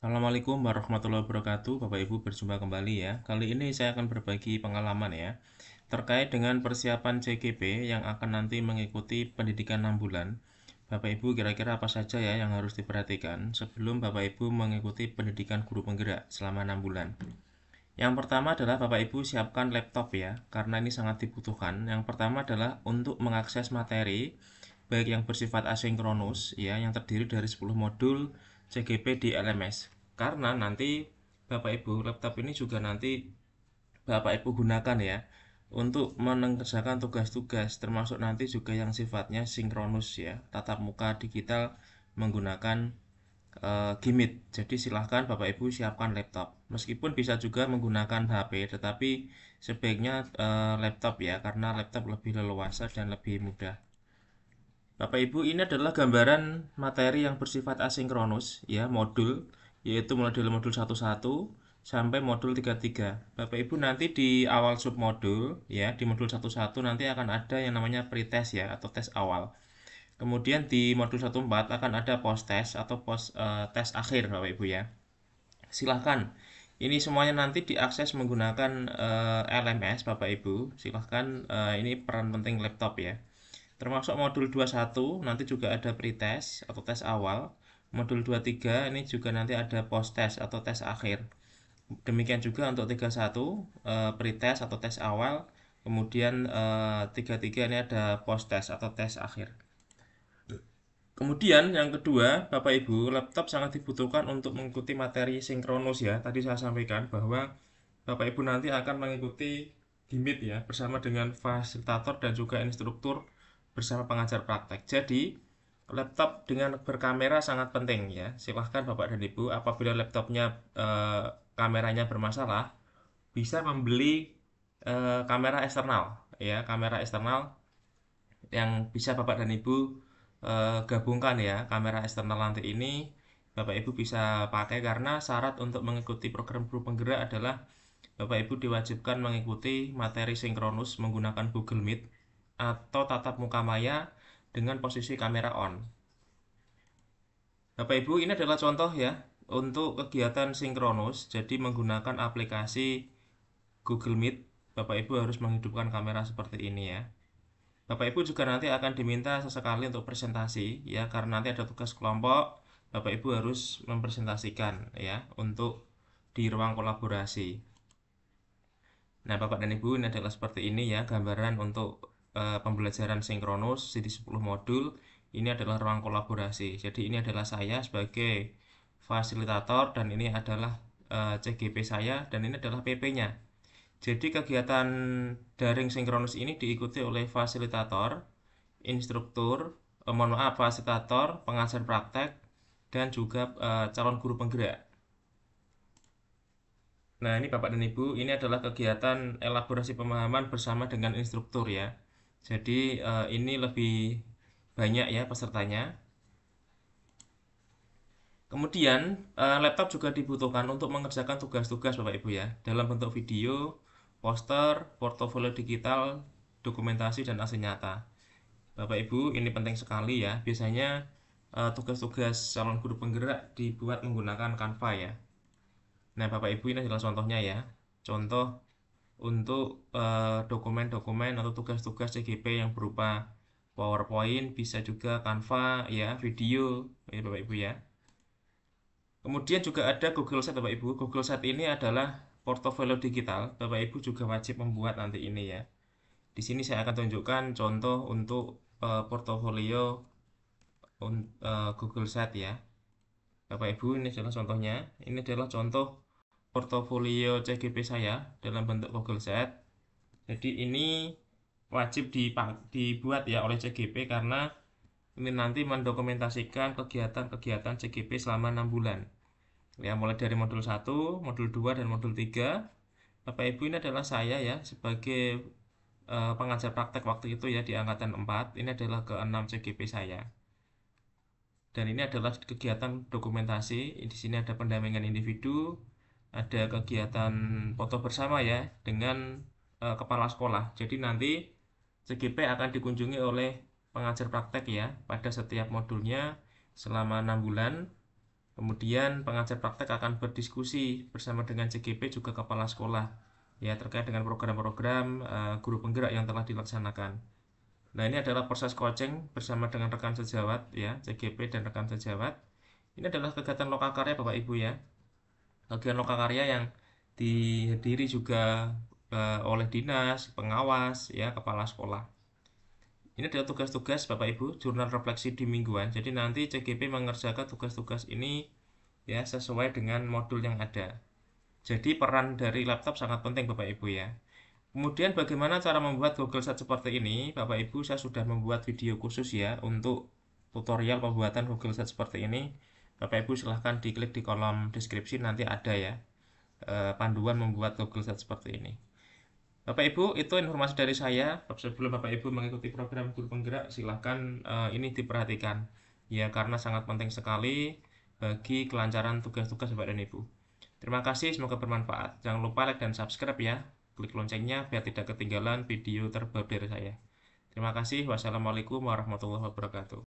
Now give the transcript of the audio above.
Assalamualaikum warahmatullahi wabarakatuh Bapak Ibu berjumpa kembali ya Kali ini saya akan berbagi pengalaman ya Terkait dengan persiapan CGP yang akan nanti mengikuti pendidikan 6 bulan Bapak Ibu kira-kira apa saja ya yang harus diperhatikan Sebelum Bapak Ibu mengikuti pendidikan guru penggerak selama 6 bulan Yang pertama adalah Bapak Ibu siapkan laptop ya Karena ini sangat dibutuhkan Yang pertama adalah untuk mengakses materi Baik yang bersifat asinkronus ya Yang terdiri dari 10 modul CGP di LMS karena nanti Bapak Ibu laptop ini juga nanti Bapak Ibu gunakan ya untuk mengerjakan tugas-tugas termasuk nanti juga yang sifatnya sinkronus ya tatap muka digital menggunakan e, eh, Gimit. Jadi silahkan Bapak Ibu siapkan laptop. Meskipun bisa juga menggunakan HP, tetapi sebaiknya e, laptop ya karena laptop lebih leluasa dan lebih mudah. Bapak Ibu, ini adalah gambaran materi yang bersifat asinkronus, ya, modul, yaitu mulai dari modul 11 sampai modul 33. Bapak Ibu nanti di awal submodul, ya, di modul 11 nanti akan ada yang namanya pretest ya atau tes awal. Kemudian di modul 14 akan ada post test atau post uh, eh, akhir Bapak Ibu ya. Silahkan ini semuanya nanti diakses menggunakan uh, eh, LMS Bapak Ibu. Silahkan uh, ini peran penting laptop ya. Termasuk modul 21 nanti juga ada pretest atau tes awal. Modul 23 ini juga nanti ada post test atau tes akhir. Demikian juga untuk 31 eh, pretest atau tes awal. Kemudian 33 eh, ini ada post test atau tes akhir. Kemudian yang kedua, Bapak Ibu, laptop sangat dibutuhkan untuk mengikuti materi sinkronus ya. Tadi saya sampaikan bahwa Bapak Ibu nanti akan mengikuti GIMIT ya bersama dengan fasilitator dan juga instruktur bersama pengajar praktek. Jadi, laptop dengan berkamera sangat penting ya. Silahkan Bapak dan Ibu, apabila laptopnya e, kameranya bermasalah, bisa membeli e, kamera eksternal ya, kamera eksternal yang bisa Bapak dan Ibu e, gabungkan ya, kamera eksternal nanti ini Bapak Ibu bisa pakai karena syarat untuk mengikuti program guru penggerak adalah Bapak Ibu diwajibkan mengikuti materi sinkronus menggunakan Google Meet atau tatap muka maya dengan posisi kamera on. Bapak Ibu, ini adalah contoh ya untuk kegiatan sinkronus. Jadi menggunakan aplikasi Google Meet, Bapak Ibu harus menghidupkan kamera seperti ini ya. Bapak Ibu juga nanti akan diminta sesekali untuk presentasi ya karena nanti ada tugas kelompok, Bapak Ibu harus mempresentasikan ya untuk di ruang kolaborasi. Nah, Bapak dan Ibu ini adalah seperti ini ya gambaran untuk Eh, pembelajaran sinkronus jadi 10 modul ini adalah ruang kolaborasi jadi ini adalah saya sebagai fasilitator dan ini adalah eh, CGP saya dan ini adalah PP-nya jadi kegiatan daring sinkronus ini diikuti oleh fasilitator instruktur eh, mohon maaf fasilitator pengajar praktek dan juga calon guru penggerak Nah, ini Bapak dan Ibu, ini adalah kegiatan elaborasi pemahaman bersama dengan instruktur ya. Jadi uh, ini lebih banyak ya pesertanya. Kemudian uh, laptop juga dibutuhkan untuk mengerjakan tugas-tugas Bapak Ibu ya dalam bentuk video, poster, portofolio digital, dokumentasi dan asli nyata. Bapak Ibu ini penting sekali ya. Biasanya eh, tugas-tugas uh, calon guru penggerak dibuat menggunakan Canva ya. Nah Bapak Ibu ini adalah contohnya ya. Contoh untuk eh, dokumen-dokumen uh, atau tugas-tugas CGP yang berupa PowerPoint, bisa juga Canva, ya, video, ya Bapak Ibu ya. Kemudian juga ada Google Site Bapak Ibu. Google Site ini adalah portofolio digital. Bapak Ibu juga wajib membuat nanti ini ya. Di sini saya akan tunjukkan contoh untuk uh, portofolio uh, Google Site ya. Bapak Ibu ini adalah contohnya. Ini adalah contoh portofolio CGP saya dalam bentuk Google Set. Jadi ini wajib dibuat ya oleh CGP karena ini nanti mendokumentasikan kegiatan-kegiatan CGP selama 6 bulan. Ya, mulai dari modul 1, modul 2, dan modul 3. Bapak Ibu ini adalah saya ya sebagai eh, pengajar praktek waktu itu ya di angkatan 4. Ini adalah ke-6 CGP saya. Dan ini adalah kegiatan dokumentasi. Di sini ada pendampingan individu, ada kegiatan foto bersama ya dengan e, kepala sekolah. Jadi nanti CGP akan dikunjungi oleh pengajar praktek ya pada setiap modulnya selama enam bulan. Kemudian pengajar praktek akan berdiskusi bersama dengan CGP juga kepala sekolah ya terkait dengan program-program e, guru penggerak yang telah dilaksanakan. Nah ini adalah proses coaching bersama dengan rekan sejawat ya CGP dan rekan sejawat. Ini adalah kegiatan lokal karya Bapak Ibu ya bagian lokakarya yang dihadiri juga uh, oleh dinas, pengawas, ya kepala sekolah. Ini adalah tugas-tugas Bapak Ibu jurnal refleksi di mingguan. Jadi nanti CGP mengerjakan tugas-tugas ini ya sesuai dengan modul yang ada. Jadi peran dari laptop sangat penting Bapak Ibu ya. Kemudian bagaimana cara membuat Google Sheet seperti ini? Bapak Ibu saya sudah membuat video khusus ya untuk tutorial pembuatan Google Sheet seperti ini. Bapak Ibu silahkan diklik di kolom deskripsi nanti ada ya eh, panduan membuat Google Search seperti ini. Bapak Ibu, itu informasi dari saya. Sebelum Bapak Ibu mengikuti program guru penggerak, silahkan eh, ini diperhatikan ya karena sangat penting sekali bagi kelancaran tugas-tugas Bapak dan Ibu. Terima kasih, semoga bermanfaat. Jangan lupa like dan subscribe ya. Klik loncengnya biar tidak ketinggalan video terbaru dari saya. Terima kasih. Wassalamualaikum warahmatullahi wabarakatuh.